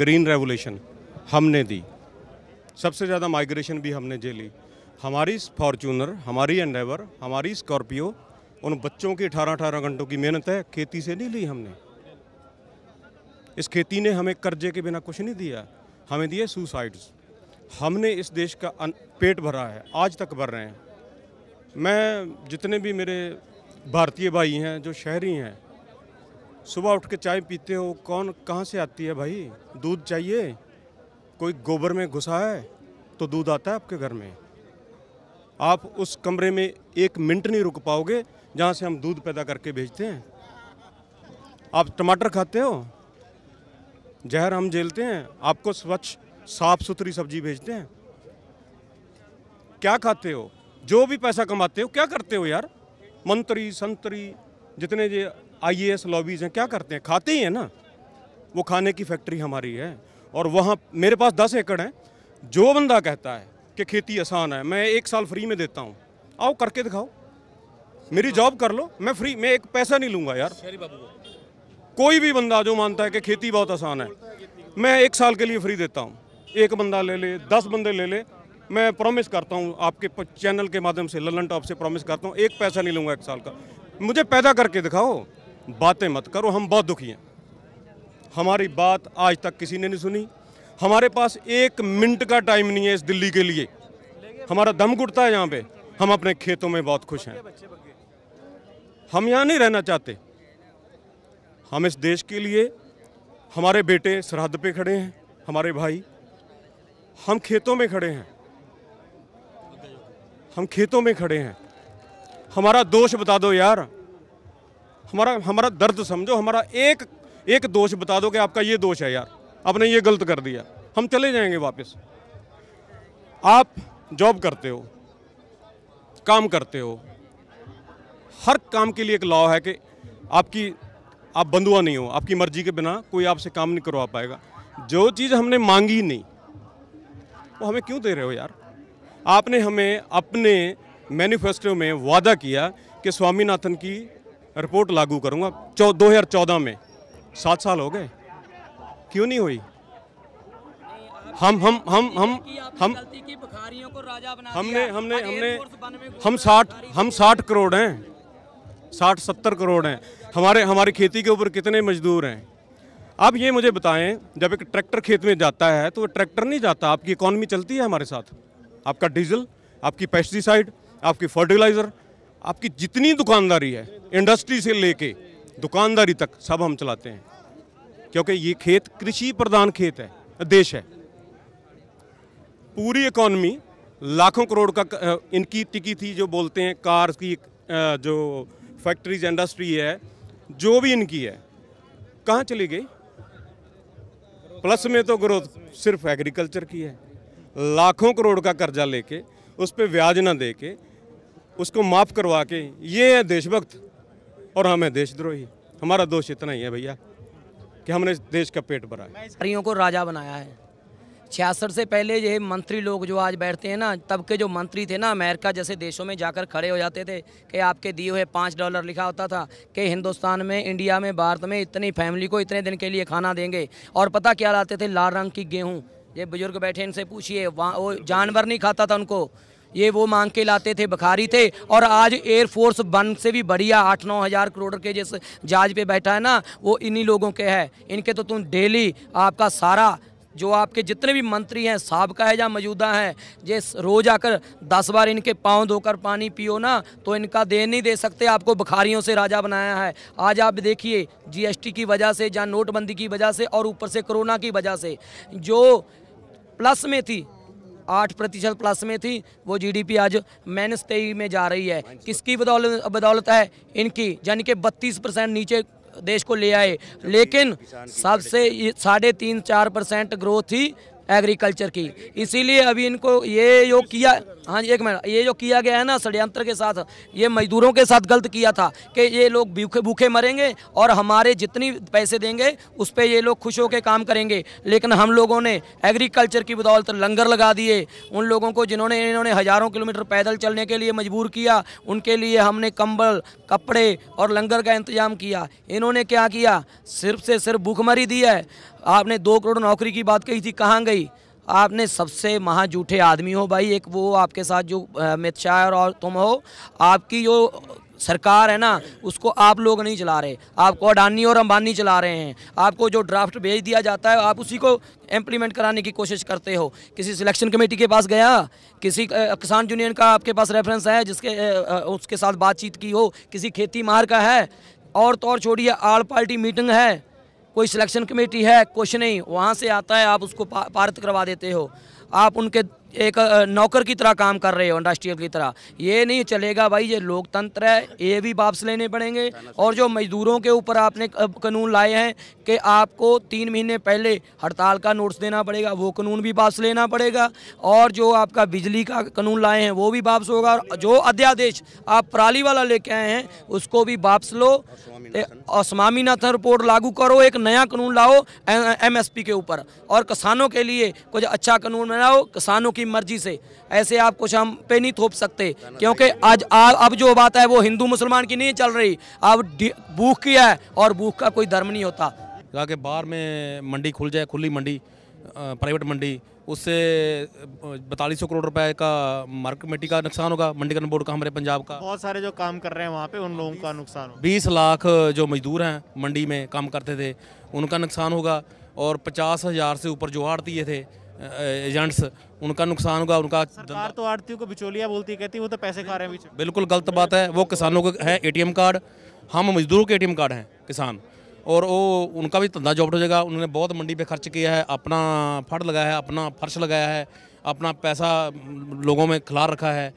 green revolution हमने दी सबसे ज़्यादा माइग्रेशन भी हमने झेली हमारी फॉर्चूनर हमारी एंडेवर हमारी स्कॉर्पियो उन बच्चों की अठारह अठारह घंटों की मेहनत है खेती से नहीं ली हमने इस खेती ने हमें कर्जे के बिना कुछ नहीं दिया हमें दिए सुसाइड्स हमने इस देश का पेट भरा है आज तक भर रहे हैं मैं जितने भी मेरे भारतीय भाई हैं जो शहरी हैं सुबह उठ के चाय पीते हो कौन कहाँ से आती है भाई दूध चाहिए कोई गोबर में घुसा है तो दूध आता है आपके घर में आप उस कमरे में एक मिनट नहीं रुक पाओगे जहाँ से हम दूध पैदा करके भेजते हैं आप टमाटर खाते हो जहर हम झेलते हैं आपको स्वच्छ साफ सुथरी सब्जी भेजते हैं क्या खाते हो जो भी पैसा कमाते हो क्या करते हो यार मंत्री संतरी जितने जे आईएएस लॉबीज़ हैं क्या करते हैं खाते ही हैं ना वो खाने की फैक्ट्री हमारी है और वहाँ मेरे पास दस एकड़ हैं जो बंदा कहता है कि खेती आसान है मैं एक साल फ्री में देता हूँ आओ करके दिखाओ मेरी जॉब कर लो मैं फ्री मैं एक पैसा नहीं लूँगा यार कोई भी बंदा जो मानता है कि खेती बहुत आसान है मैं एक साल के लिए फ्री देता हूँ एक बंदा ले ले दस बंदे ले ले मैं प्रॉमिस करता हूँ आपके चैनल के माध्यम से ललन टॉप से प्रॉमिस करता हूँ एक पैसा नहीं लूँगा एक साल का मुझे पैदा करके दिखाओ बातें मत करो हम बहुत दुखी हैं हमारी बात आज तक किसी ने नहीं सुनी हमारे पास एक मिनट का टाइम नहीं है इस दिल्ली के लिए हमारा दम घुटता है यहाँ पे हम अपने खेतों में बहुत खुश हैं हम यहाँ नहीं रहना चाहते हम इस देश के लिए हमारे बेटे सरहद पे खड़े हैं हमारे भाई हम खेतों में खड़े हैं हम खेतों में खड़े हैं हमारा दोष बता दो यार हमारा हमारा दर्द समझो हमारा एक एक दोष बता दो कि आपका ये दोष है यार आपने ये गलत कर दिया हम चले जाएंगे वापस आप जॉब करते हो काम करते हो हर काम के लिए एक लॉ है कि आपकी आप बंधुआ नहीं हो आपकी मर्जी के बिना कोई आपसे काम नहीं करवा पाएगा जो चीज़ हमने मांगी नहीं वो हमें क्यों दे रहे हो यार आपने हमें अपने मैनिफेस्टो में वादा किया कि स्वामीनाथन की रिपोर्ट लागू करूँगा चौ दो हज़ार चौदह में सात साल हो गए क्यों नहीं हुई हम हम हम हम हम हमने हमने हमने हम साठ हम साठ करोड़ हैं साठ सत्तर करोड़ हैं हमारे हमारी खेती के ऊपर कितने मजदूर हैं आप ये मुझे बताएं जब एक ट्रैक्टर खेत में जाता है तो वो ट्रैक्टर नहीं जाता आपकी इकोनमी चलती है हमारे साथ आपका डीजल आपकी पेस्टिसाइड आपकी फर्टिलाइज़र आपकी जितनी दुकानदारी है इंडस्ट्री से लेके दुकानदारी तक सब हम चलाते हैं क्योंकि ये खेत कृषि प्रधान खेत है देश है पूरी इकोनॉमी लाखों करोड़ का इनकी टिकी थी जो बोलते हैं कार्स की जो फैक्ट्रीज इंडस्ट्री है जो भी इनकी है कहाँ चली गई प्लस में तो ग्रोथ सिर्फ एग्रीकल्चर की है लाखों करोड़ का कर्जा लेके उस पर ब्याज ना दे के उसको माफ़ करवा के ये है देशभक्त और हम हैं देशद्रोही हमारा दोष इतना ही है भैया कि हमने देश का पेट भरा है को राजा बनाया है छियासठ से पहले ये मंत्री लोग जो आज बैठते हैं ना तब के जो मंत्री थे ना अमेरिका जैसे देशों में जाकर खड़े हो जाते थे कि आपके दिए हुए पाँच डॉलर लिखा होता था कि हिंदुस्तान में इंडिया में भारत में इतनी फैमिली को इतने दिन के लिए खाना देंगे और पता क्या लाते थे लाल रंग की गेहूँ ये बुजुर्ग बैठे इनसे पूछिए वहाँ वो जानवर नहीं खाता था उनको ये वो मांग के लाते थे बखारी थे और आज एयरफोर्स वन से भी बढ़िया आठ नौ हज़ार करोड़ के जिस जहाज पे बैठा है ना वो इन्हीं लोगों के है इनके तो तुम डेली आपका सारा जो आपके जितने भी मंत्री हैं सबका है या मौजूदा हैं ये रोज़ आकर दस बार इनके पाँव धोकर पानी पियो ना तो इनका देन नहीं दे सकते आपको बुखारियों से राजा बनाया है आज आप देखिए जीएसटी की वजह से या नोटबंदी की वजह से और ऊपर से कोरोना की वजह से जो प्लस में थी आठ प्रतिशत प्लस में थी वो जीडीपी आज माइनस तेईस में जा रही है किसकी बदौलत बदौलत है इनकी यानी कि बत्तीस परसेंट नीचे देश को ले आए लेकिन सबसे साढ़े तीन चार परसेंट ग्रोथ थी एग्रीकल्चर की इसीलिए अभी इनको ये जो किया हाँ जी एक मिनट ये जो किया गया है ना षड्यंत्र के साथ ये मजदूरों के साथ गलत किया था कि ये लोग भूखे भूखे मरेंगे और हमारे जितनी पैसे देंगे उस पर ये लोग खुश होकर काम करेंगे लेकिन हम लोगों ने एग्रीकल्चर की बदौलत लंगर लगा दिए उन लोगों को जिन्होंने इन्होंने हज़ारों किलोमीटर पैदल चलने के लिए मजबूर किया उनके लिए हमने कंबल कपड़े और लंगर का इंतजाम किया इन्होंने क्या किया सिर्फ से सिर्फ भूखमरी दी है आपने दो करोड़ नौकरी की बात कही थी कहाँ गई आपने सबसे महा जूठे आदमी हो भाई एक वो आपके साथ जो अमित शाह और तुम हो आपकी जो सरकार है ना उसको आप लोग नहीं चला रहे आपको अडानी और अंबानी चला रहे हैं आपको जो ड्राफ्ट भेज दिया जाता है आप उसी को इम्प्लीमेंट कराने की कोशिश करते हो किसी सिलेक्शन कमेटी के पास गया किसी किसान यूनियन का आपके पास रेफरेंस है जिसके उसके साथ बातचीत की हो किसी खेती मार का है और तो और छोड़िए आल पार्टी मीटिंग है कोई सिलेक्शन कमेटी है कुछ नहीं वहाँ से आता है आप उसको पारित करवा देते हो आप उनके एक नौकर की तरह काम कर रहे हो इंडस्ट्रियल की तरह ये नहीं चलेगा भाई ये लोकतंत्र है ये भी वापस लेने पड़ेंगे और जो मजदूरों के ऊपर आपने कानून लाए हैं कि आपको तीन महीने पहले हड़ताल का नोट्स देना पड़ेगा वो कानून भी वापस लेना पड़ेगा और जो आपका बिजली का कानून लाए हैं वो भी वापस होगा और जो अध्यादेश आप पराली वाला लेके आए हैं उसको भी वापस लो और स्वामीनाथन रिपोर्ट लागू करो एक नया कानून लाओ एमएसपी के ऊपर और किसानों के लिए कुछ अच्छा कानून बनाओ किसानों की मर्जी से ऐसे आप कुछ हम पे नहीं थोप सकते क्योंकि आज अब जो बात है वो हिंदू मुसलमान की नहीं चल रही अब भूख की है और भूख का कोई धर्म नहीं होता बाहर में मंडी खुल जाए खुली मंडी प्राइवेट मंडी उससे बतालीस करोड़ रुपए का मार्क कमेटी का नुकसान होगा मंडी बोर्ड का हमारे पंजाब का बहुत सारे जो काम कर रहे हैं वहाँ पे उन लोगों का नुकसान बीस लाख जो मजदूर हैं मंडी में काम करते थे उनका नुकसान होगा और पचास हज़ार से ऊपर जो आड़ती थे एजेंट्स उनका नुकसान होगा उनका सरकार तो आड़तियों को बिचौलिया बोलती कहती वो तो पैसे खा रहे हैं बिल्कुल गलत बात है वो किसानों का है ए कार्ड हम मजदूरों के ए कार्ड हैं किसान और वो उनका भी धंधा जॉब हो जाएगा उन्होंने बहुत मंडी पे खर्च किया है अपना फट लगाया है अपना फर्श लगाया है अपना पैसा लोगों में खिला रखा है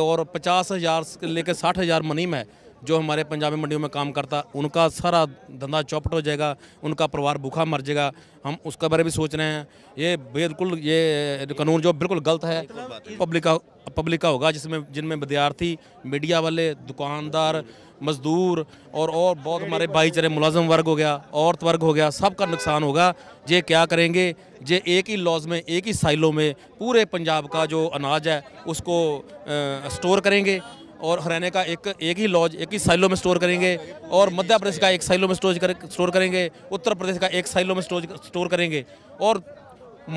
और पचास हज़ार से लेकर साठ हज़ार मनी है जो हमारे पंजाबी मंडियों में काम करता उनका सारा धंधा चौपट हो जाएगा उनका परिवार भूखा मर जाएगा हम उसके बारे में सोच रहे हैं ये बिल्कुल ये कानून जो बिल्कुल गलत है पब्लिक का पब्लिक का होगा जिसमें जिनमें विद्यार्थी मीडिया वाले दुकानदार मजदूर और और बहुत हमारे भाईचारे मुलाजम वर्ग हो गया औरत वर्ग हो गया सबका नुकसान होगा ये क्या करेंगे ये एक ही लॉज में एक ही साइलों में पूरे पंजाब का जो अनाज है उसको आ, स्टोर करेंगे और हरियाणा का एक एक ही लॉज एक ही साइलो में स्टोर करेंगे और मध्य प्रदेश का एक साइलो में स्टोर कर स्टोर करेंगे उत्तर प्रदेश का एक साइलो में स्टोर स्टोर करेंगे और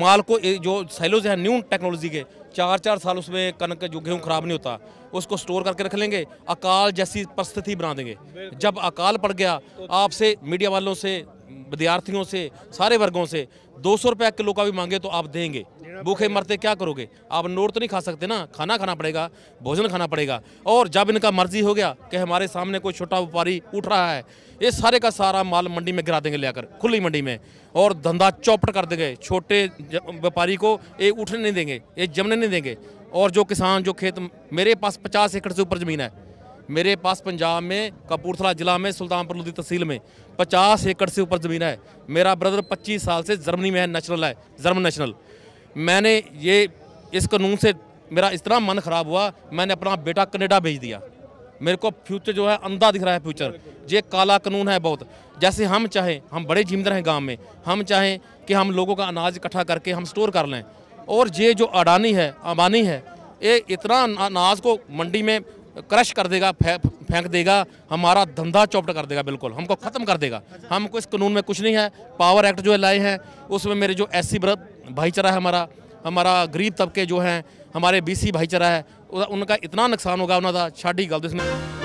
माल को जो साइलोज हैं न्यू टेक्नोलॉजी के चार चार साल उसमें कनक जो गेहूँ खराब नहीं होता उसको स्टोर करके रख लेंगे अकाल जैसी परिस्थिति बना देंगे जब अकाल पड़ गया आपसे मीडिया वालों से विद्यार्थियों से सारे वर्गों से दो सौ रुपये किलो का भी मांगे तो आप देंगे भूखे मरते क्या करोगे आप नोट तो नहीं खा सकते ना खाना खाना पड़ेगा भोजन खाना पड़ेगा और जब इनका मर्जी हो गया कि हमारे सामने कोई छोटा व्यापारी उठ रहा है ये सारे का सारा माल मंडी में गिरा देंगे लेकर खुली मंडी में और धंधा चौपट कर देंगे छोटे व्यापारी को ये उठने नहीं देंगे ये जमने नहीं देंगे और जो किसान जो खेत मेरे पास पचास एकड़ से ऊपर ज़मीन है मेरे पास पंजाब में कपूरथला ज़िला में सुल्तानपुर लोधी तहसील में 50 एकड़ से ऊपर ज़मीन है मेरा ब्रदर 25 साल से जर्मनी में है नेशनल है जर्मन नेशनल मैंने ये इस कानून से मेरा इतना मन ख़राब हुआ मैंने अपना बेटा कनेडा भेज दिया मेरे को फ्यूचर जो है अंधा दिख रहा है फ्यूचर ये काला कानून है बहुत जैसे हम चाहें हम बड़े जिम्मेदार हैं गांव में हम चाहें कि हम लोगों का अनाज इकट्ठा करके हम स्टोर कर लें और ये जो अडानी है अबानी है ये इतना अनाज को मंडी में क्रश कर देगा फे, फेंक देगा हमारा धंधा चौपट कर देगा बिल्कुल हमको ख़त्म कर देगा हमको इस कानून में कुछ नहीं है पावर एक्ट जो है लाए हैं उसमें मेरे जो एस सी भाईचारा है हमारा हमारा गरीब तबके जो हैं हमारे बीसी भाईचारा है उनका इतना नुकसान होगा उन्होंने साड़ी गलत इसमें